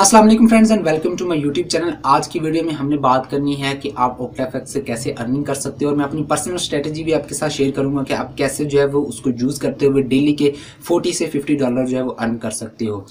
Aslam friends and welcome to my YouTube channel आज की video में हमने बात करनी है कि आप ओक्टाफेक्स से कैसे अर्निंग कर सकते हो और मैं अपनी पर्सनल स्ट्रैटेजी भी आपके साथ शेयर करूंगा कि आप कैसे जो है वो उसको यूज़ करते हुए डेली के 40 से 50 डॉलर जो है वो अर्न कर सकते हो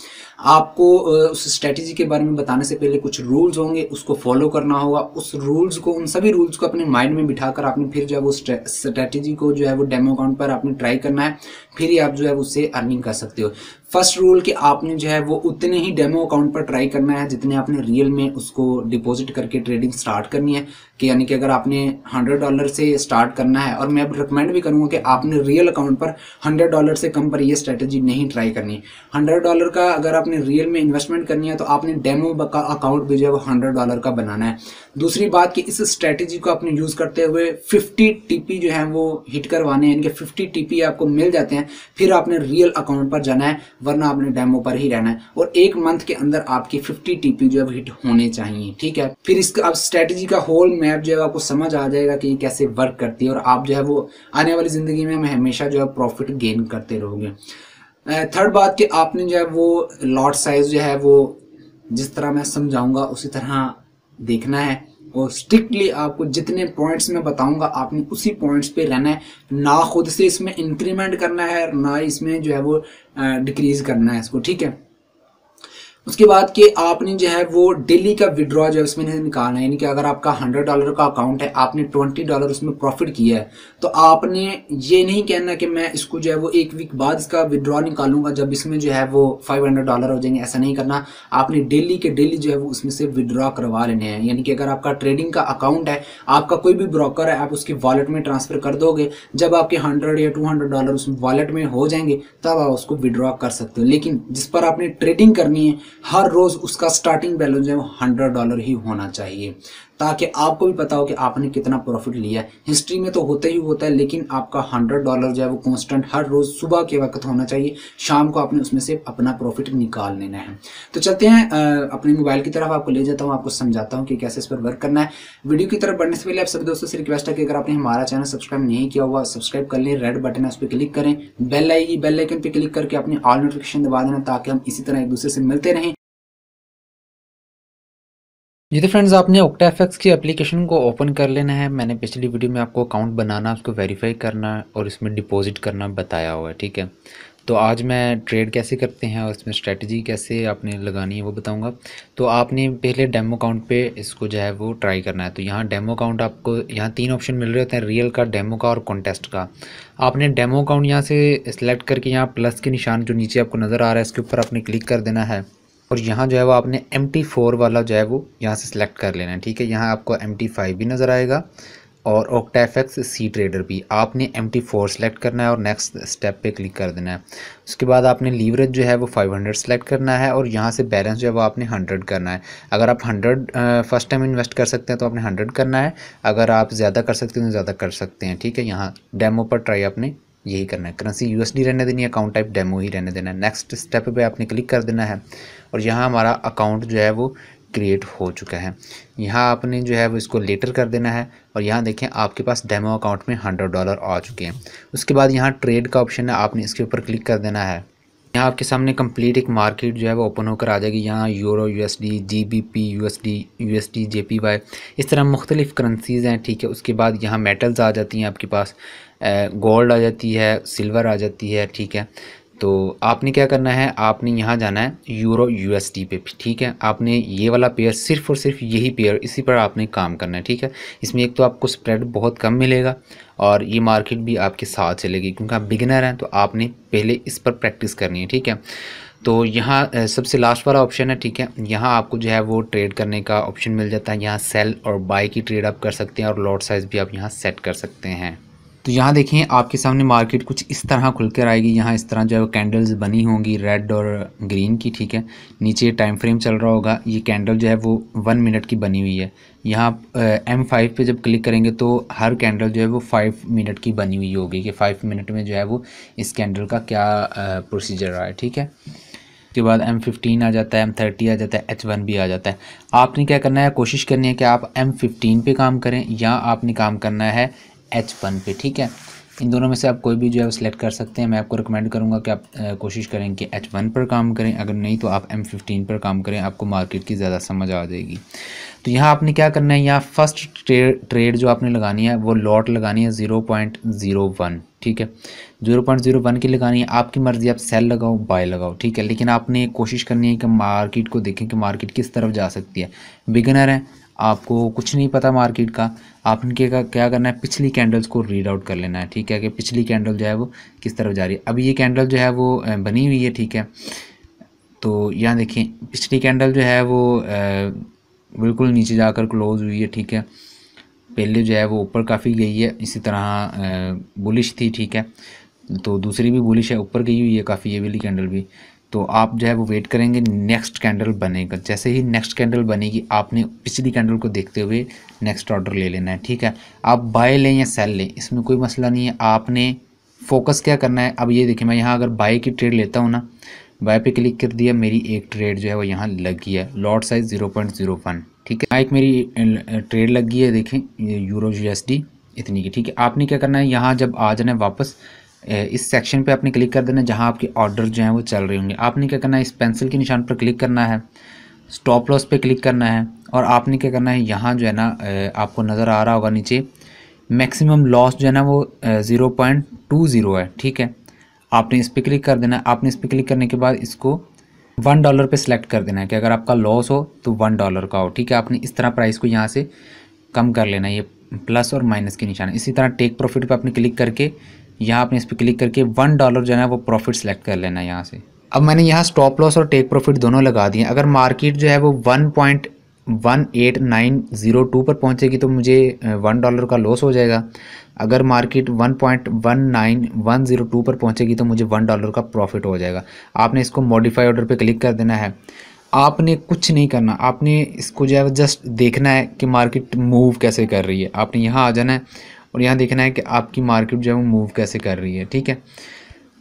आपको उस स्ट्रेटेजी के बारे में बताने से पहले कुछ रूल्स होंगे उसको फॉलो करना होगा उस रूल्स को उन सभी रूल्स को अपने माइंड में बिठा कर आपने फिर जो है वो स्ट्रैटेजी को जो है वो डेमो अकाउंट पर आपने ट्राई करना है फिर ही आप जो है उससे अर्निंग कर सकते हो फर्स्ट रूल कि आपने जो है वो उतने ही डेमो अकाउंट पर ट्राई करना है जितने आपने रियल में उसको डिपॉजिट करके ट्रेडिंग स्टार्ट करनी है कि यानी कि अगर आपने हंड्रेड डॉलर से स्टार्ट करना है और मैं अब रिकमेंड भी करूँगा कि आपने रियल अकाउंट पर हंड्रेड डॉलर से कम पर यह स्ट्रैटेजी नहीं ट्राई करनी हंड्रेड डॉलर का अगर आपने रियल में इन्वेस्टमेंट करनी है तो आपने डेमो का अकाउंट भी जो है वो हंड्रेड डॉलर का बनाना है दूसरी बात कि इस स्ट्रैटेजी को आपने यूज़ करते हुए फिफ्टी टीपी जो है वो हिट करवाने हैं यानी कि फिफ्टी टीपी आपको मिल जाते हैं फिर आपने रियल अकाउंट पर जाना है वरना आपने डेमो पर ही रहना है और एक मंथ के अंदर आपकी फिफ्टी टीपी जो है हिट होने चाहिए ठीक है फिर इसका अब स्ट्रेटजी का होल मैप जो है आपको समझ आ जाएगा कि ये कैसे वर्क करती है और आप जो है वो आने वाली ज़िंदगी में हमेशा जो है प्रॉफिट गेन करते रहोगे थर्ड बात कि आपने जो है वो लॉट साइज जो है वो जिस तरह मैं समझाऊंगा उसी तरह देखना है और स्ट्रिक्टली आपको जितने पॉइंट्स में बताऊंगा आपने उसी पॉइंट्स पे रहना है ना खुद से इसमें इंक्रीमेंट करना है ना इसमें जो है वो डिक्रीज करना है इसको ठीक है उसके बाद कि आपने जो है वो डेली का विड्रॉ जो है उसमें निकालना है यानी कि अगर आपका हंड्रेड डॉलर का अकाउंट है आपने ट्वेंटी डॉलर उसमें प्रॉफिट किया है तो आपने ये नहीं कहना कि मैं इसको जो है वो एक वीक बाद इसका विड्रॉ निकालूंगा जब इसमें जो है वो फाइव हंड्रेड डॉलर हो जाएंगे ऐसा नहीं करना आपने डेली के डेली जो है वो उसमें से विड्रॉ करवा लेने हैं यानी कि अगर आपका ट्रेडिंग का अकाउंट है आपका कोई भी ब्रोकर है आप उसके वॉलेट में ट्रांसफर कर दोगे जब आपके हंड्रेड या टू हंड्रेड डॉलर उसमें वॉलेट में हो जाएंगे तब आप उसको विड्रॉ कर सकते हो लेकिन जिस पर आपने ट्रेडिंग करनी है हर रोज़ उसका स्टार्टिंग बैलेंस जो है वो हंड्रेड डॉलर ही होना चाहिए ताकि आपको भी पता हो कि आपने कितना प्रॉफिट लिया है हिस्ट्री में तो होता ही होता है लेकिन आपका हंड्रेड डॉलर जो है वो कॉन्स्टेंट हर रोज़ सुबह के वक्त होना चाहिए शाम को आपने उसमें से अपना प्रॉफिट निकाल लेना है तो चलते हैं अपने मोबाइल की तरफ आपको ले जाता हूँ आपको समझाता हूँ कि कैसे इस पर वर्क करना है वीडियो की तरफ बढ़ने से पहले आप सभी दोस्तों से रिक्वेस्ट है कि अगर आपने हमारा चैनल सब्सक्राइब नहीं किया हुआ सब्सक्राइब कर लें रेड बटन है उस पर क्लिक करें बेल आएगी बेल आइकन पर क्लिक करके अपने ऑल नोटिफिकेशन दबा देना ताकि हम इसी तरह एक दूसरे से मिलते रहें जी तो फ्रेंड्स आपने ओक्टा एफेक्स की एप्लीकेशन को ओपन कर लेना है मैंने पिछली वीडियो में आपको अकाउंट बनाना उसको वेरीफाई करना और इसमें डिपॉजिट करना बताया हुआ है ठीक है तो आज मैं ट्रेड कैसे करते हैं और इसमें स्ट्रेटजी कैसे आपने लगानी है वो बताऊंगा तो आपने पहले डेमो अकाउंट पे इसको जो है वो ट्राई करना है तो यहाँ डेमो अकाउंट आपको यहाँ तीन ऑप्शन मिल रहे होते हैं रियल का डेमो का और कॉन्टेस्ट का आपने डेमो अकाउंट यहाँ से सेलेक्ट करके यहाँ प्लस के निशान जो नीचे आपको नज़र आ रहा है इसके ऊपर आपने क्लिक कर देना है और यहाँ जो है वो आपने एम टी फोर वाला जो है वो यहाँ से सिलेक्ट कर लेना है ठीक है यहाँ आपको एम टी फाइव भी नज़र आएगा और ओक्टाफेक्स सी ट्रेडर भी आपने एम टी फोर सेलेक्ट करना है और नेक्स्ट स्टेप पे क्लिक कर देना है उसके बाद आपने लीवरेज जो है वो 500 सेलेक्ट करना है और यहाँ से बैलेंस जो है वो आपने 100 करना है अगर आप 100 फर्स्ट टाइम इन्वेस्ट कर सकते हैं तो आपने 100 करना है अगर आप ज़्यादा कर सकते हैं तो ज़्यादा कर सकते हैं ठीक है यहाँ डेमो पर ट्राई आपने यही करना है करेंसी यू रहने देनी है अकाउंट टाइप डेमो ही रहने देना है नेक्स्ट स्टेप पे आपने क्लिक कर देना है और यहाँ हमारा अकाउंट जो है वो क्रिएट हो चुका है यहाँ आपने जो है वो इसको लेटर कर देना है और यहाँ देखें आपके पास डेमो अकाउंट में हंड्रेड डॉलर आ चुके हैं उसके बाद यहाँ ट्रेड का ऑप्शन है आपने इसके ऊपर क्लिक कर देना है यहाँ आपके सामने कंप्लीट एक मार्केट जो है वो ओपन होकर आ जाएगी यहाँ euro USD GBP USD USD JPY इस तरह मुख्तलिफ करेंसीज़ हैं ठीक है उसके बाद यहाँ मेटल्स आ जाती हैं आपके पास गोल्ड आ जाती है सिल्वर आ जाती है ठीक है तो आपने क्या करना है आपने यहाँ जाना है यूरो यूएसडी पे ठीक है आपने ये वाला पेयर सिर्फ और सिर्फ यही पेयर इसी पर आपने काम करना है ठीक है इसमें एक तो आपको स्प्रेड बहुत कम मिलेगा और ये मार्केट भी आपके साथ चलेगी क्योंकि आप बिगिनर हैं तो आपने पहले इस पर प्रैक्टिस करनी है ठीक है तो यहाँ सबसे लास्ट वाला ऑप्शन है ठीक है यहाँ आपको जो है वो ट्रेड करने का ऑप्शन मिल जाता है यहाँ सेल और बाई की ट्रेड आप कर सकते हैं और लॉट साइज़ भी आप यहाँ सेट कर सकते हैं तो यहाँ देखें आपके सामने मार्केट कुछ इस तरह खुल कर आएगी यहाँ इस तरह जो है कैंडल्स बनी होंगी रेड और ग्रीन की ठीक है नीचे टाइम फ्रेम चल रहा होगा ये कैंडल जो है वो वन मिनट की बनी हुई है यहाँ एम फाइव पर जब क्लिक करेंगे तो हर कैंडल जो है वो फाइव मिनट की बनी हुई होगी कि फाइव मिनट में जो है वो इस कैंडल का क्या प्रोसीजर रहा है ठीक है उसके बाद एम फिफ्टीन आ जाता है एम थर्टी आ जाता है एच वन भी आ जाता है आपने क्या करना है कोशिश करनी है कि आप एम फिफ्टीन पर काम करें या आपने काम करना है एच वन पे ठीक है इन दोनों में से आप कोई भी जो है सिलेक्ट कर सकते हैं मैं आपको रिकमेंड करूँगा कि आप कोशिश करें कि एच वन पर काम करें अगर नहीं तो आप एम फिफ्टीन पर काम करें आपको मार्केट की ज़्यादा समझ आ जाएगी तो यहाँ आपने क्या करना है यहाँ फर्स्ट ट्रेड जो आपने लगानी है वो लॉट लगानी है ज़ीरो पॉइंट ज़ीरो वन ठीक है जीरो पॉइंट जीरो वन की लगानी है आपकी मर्ज़ी आप सेल लगाओ बाय लगाओ ठीक है लेकिन आपने कोशिश करनी है कि मार्केट को देखें कि मार्केट किस तरफ जा सकती है बिगनर है आपको कुछ नहीं पता मार्केट का आप इनके का क्या करना है पिछली कैंडल्स को रीड आउट कर लेना है ठीक है कि पिछली कैंडल जो है वो किस तरफ जा रही है अब ये कैंडल जो है वो बनी हुई है ठीक है तो यहाँ देखें पिछली कैंडल जो है वो बिल्कुल नीचे जाकर क्लोज हुई है ठीक है पहले जो है वो ऊपर काफ़ी गई है इसी तरह बुलिश थी ठीक है तो दूसरी भी बुलिश है ऊपर गई हुई है काफ़ी ये वाली कैंडल भी तो आप जो है वो वेट करेंगे नेक्स्ट कैंडल बनेगा जैसे ही नेक्स्ट कैंडल बनेगी आपने पिछली कैंडल को देखते हुए नेक्स्ट ऑर्डर ले लेना है ठीक है आप बाय लें या सेल लें इसमें कोई मसला नहीं है आपने फोकस क्या करना है अब ये देखिए मैं यहाँ अगर बाय की ट्रेड लेता हूँ ना बाय पे क्लिक कर दिया मेरी एक ट्रेड जो है वो यहाँ लगी है lot size zero point zero one ठीक है एक मेरी ट्रेड लगी है देखें यूरो यूएसडी इतनी की ठीक है आपने क्या करना है यहाँ जब आ जाना है वापस इस सेक्शन पे आपने क्लिक कर देना जहाँ आपके ऑर्डर जो हैं वो चल रहे होंगे आपने क्या करना है इस पेंसिल के निशान पर क्लिक करना है स्टॉप लॉस पे क्लिक करना है और आपने क्या करना है यहाँ जो है ना आपको नज़र आ रहा होगा नीचे मैक्सिमम लॉस जो है ना वो ज़ीरो पॉइंट टू ज़ीरो है ठीक है आपने इस पर क्लिक कर देना है आपने इस पर क्लिक करने के बाद इसको वन डॉलर पर सिलेक्ट कर देना है कि अगर आपका लॉस हो तो वन डॉलर का हो ठीक है आपने इस तरह प्राइस को यहाँ से कम कर लेना है ये प्लस और माइनस के निशान इसी तरह टेक प्रॉफिट पर आपने क्लिक करके यहाँ आपने इस पर क्लिक करके वन डॉलर जो है वो प्रॉफिट सेलेक्ट कर लेना है यहाँ से अब मैंने यहाँ स्टॉप लॉस और टेक प्रॉफिट दोनों लगा दिए अगर मार्केट जो है वो one point one eight nine zero two पर पहुँचेगी तो मुझे वन डॉलर का लॉस हो जाएगा अगर market one point one nine one zero two पर पहुँचेगी तो मुझे वन डॉलर का प्रॉफिट हो जाएगा आपने इसको मॉडिफाई ऑर्डर पर क्लिक कर देना है आपने कुछ नहीं करना आपने इसको जो है जस्ट देखना है कि मार्केट मूव कैसे कर रही है आपने यहाँ आ जाना है और यहाँ देखना है कि आपकी मार्केट जो है वो मूव कैसे कर रही है ठीक है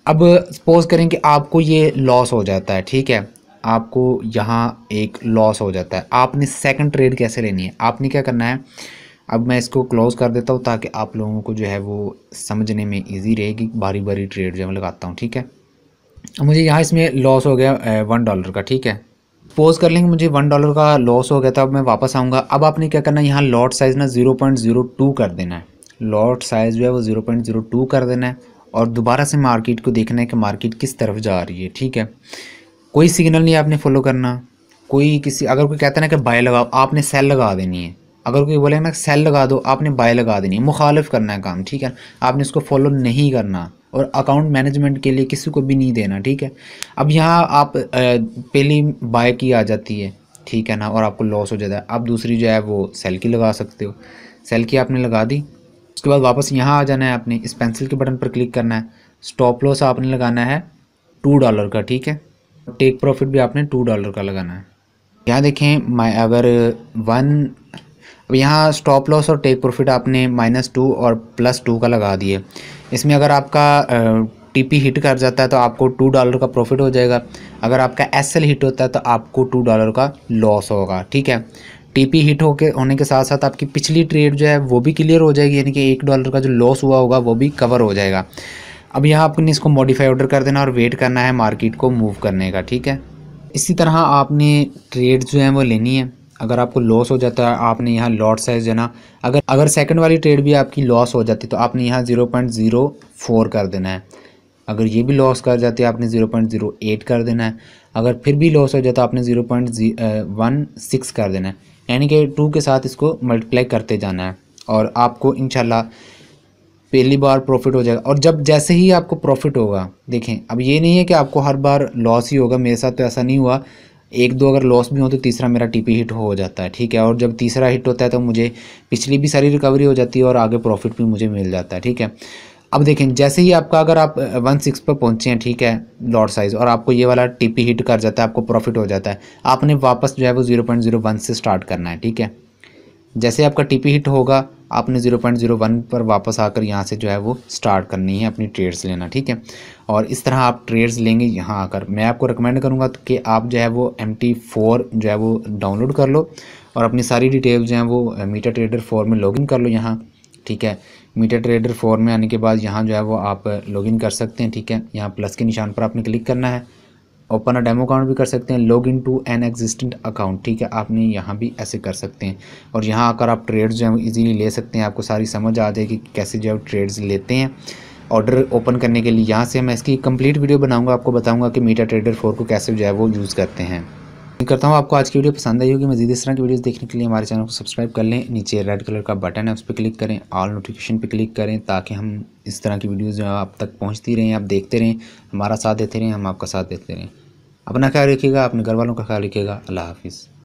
अब सपोज़ करें कि आपको ये लॉस हो जाता है ठीक है आपको यहाँ एक लॉस हो जाता है आपने सेकंड ट्रेड कैसे लेनी है आपने क्या करना है अब मैं इसको क्लोज़ कर देता हूँ ताकि आप लोगों को जो है वो समझने में इजी रहेगी बारी बारी ट्रेड जो मैं लगाता हूँ ठीक है मुझे यहाँ इसमें लॉस हो गया वन डॉलर का ठीक है पोज कर लेंगे मुझे वन डॉलर का लॉस हो गया था अब मैं वापस आऊँगा अब आपने क्या करना है यहाँ लॉट साइज़ ना ज़ीरो पॉइंट ज़ीरो टू कर देना है लॉट साइज़ जो है वो ज़ीरो पॉइंट ज़ीरो टू कर देना है और दोबारा से मार्केट को देखना है कि मार्केट किस तरफ जा रही है ठीक है कोई सिग्नल नहीं आपने फॉलो करना कोई किसी अगर कोई कहता है ना कि बाय लगाओ आपने सेल लगा देनी है अगर कोई बोले ना सेल लगा दो आपने बाय लगा देनी है मुखालिफ करना है काम ठीक है आपने उसको फॉलो नहीं करना और अकाउंट मैनेजमेंट के लिए किसी को भी नहीं देना ठीक है अब यहाँ आप पहली बाय की आ जाती है ठीक है ना और आपको लॉस हो जाता है आप दूसरी जो है वो सेल की लगा सकते हो सेल की आपने लगा दी उसके बाद वापस यहाँ आ जाना है आपने इस पेंसिल के बटन पर क्लिक करना है स्टॉप लॉस आपने लगाना है टू डॉलर का ठीक है टेक प्रॉफिट भी आपने टू डॉलर का लगाना है यहाँ देखें माई अगर वन अब यहाँ स्टॉप लॉस और टेक प्रॉफिट आपने माइनस टू और प्लस टू का लगा दिए इसमें अगर आपका टीपी हिट कर जाता है तो आपको टू डॉलर का प्रॉफिट हो जाएगा अगर आपका एसएल हिट होता है तो आपको टू डॉलर का लॉस होगा ठीक है टीपी हिट होके होने के साथ साथ आपकी पिछली ट्रेड जो है वो भी क्लियर हो जाएगी यानी कि एक डॉलर का जो लॉस हुआ होगा वो भी कवर हो जाएगा अब यहाँ आपने इसको मॉडिफाई ऑर्डर कर देना और वेट करना है मार्केट को मूव करने का ठीक है इसी तरह आपने ट्रेड जो है वो लेनी है अगर आपको लॉस हो जाता है आपने यहाँ लॉट साइज देना अगर अगर सेकंड वाली ट्रेड भी आपकी लॉस हो जाती तो आपने यहाँ ज़ीरो पॉइंट ज़ीरो फोर कर देना है अगर ये भी लॉस कर जाती है आपने ज़ीरो पॉइंट ज़ीरो एट कर देना है अगर फिर भी लॉस हो जाता है आपने ज़ीरो पॉइंट वन सिक्स कर देना है यानी कि टू के साथ इसको मल्टीप्लाई करते जाना है और आपको इनशाला पहली बार प्रॉफिट हो जाएगा और जब जैसे ही आपको प्रॉफिट होगा देखें अब ये नहीं है कि आपको हर बार लॉस ही होगा मेरे साथ तो ऐसा नहीं हुआ एक दो अगर लॉस भी हो तो तीसरा मेरा टीपी हिट हो जाता है ठीक है और जब तीसरा हिट होता है तो मुझे पिछली भी सारी रिकवरी हो जाती है और आगे प्रॉफिट भी मुझे मिल जाता है ठीक है अब देखें जैसे ही आपका अगर आप वन सिक्स पर पहुंचे हैं ठीक है लॉट साइज़ और आपको ये वाला टीपी हिट कर जाता है आपको प्रॉफिट हो जाता है आपने वापस जो है वो ज़ीरो पॉइंट ज़ीरो वन से स्टार्ट करना है ठीक है जैसे आपका टीपी हिट होगा आपने ज़ीरो पॉइंट ज़ीरो वन पर वापस आकर यहाँ से जो है वो स्टार्ट करनी है अपनी ट्रेड्स लेना ठीक है और इस तरह आप ट्रेड्स लेंगे यहाँ आकर मैं आपको रिकमेंड करूँगा कि आप जो है वो एम टी फोर जो है वो डाउनलोड कर लो और अपनी सारी डिटेल जो है वो मीटर ट्रेडर फोर में इन कर लो यहाँ ठीक है मीटर ट्रेडर फोर में आने के बाद यहाँ जो है वो आप लॉगिन कर सकते हैं ठीक है यहाँ प्लस के निशान पर आपने क्लिक करना है ओपन अ डेमो अकाउंट भी कर सकते हैं log in to an existent account ठीक है आपने यहाँ भी ऐसे कर सकते हैं और यहाँ आकर आप ट्रेड्स जो है ईजीली ले सकते हैं आपको सारी समझ आ जाएगी कि कैसे जो है ट्रेड्स लेते हैं ऑर्डर ओपन करने के लिए यहाँ से मैं इसकी कंप्लीट वीडियो बनाऊँगा आपको बताऊँगा कि मीटा ट्रेडर फोर को कैसे जो है वो यूज़ करते हैं करता हूँ आपको आज की वीडियो पसंद आई होगी मजीद इस तरह की वीडियोस देखने के लिए हमारे चैनल को सब्सक्राइब कर लें नीचे रेड कलर का बटन है उस पर क्लिक करें ऑल नोटिफिकेशन पर क्लिक करें ताकि हम इस तरह की वीडियोज़ आप तक पहुँचती रहें आप देखते रहें हमारा साथ देते रहें हम आपका साथ देते रहें अपना ख्याल रखिएगा अपने घर वालों का ख्याल रखिएगा अल्लाह हाफिज़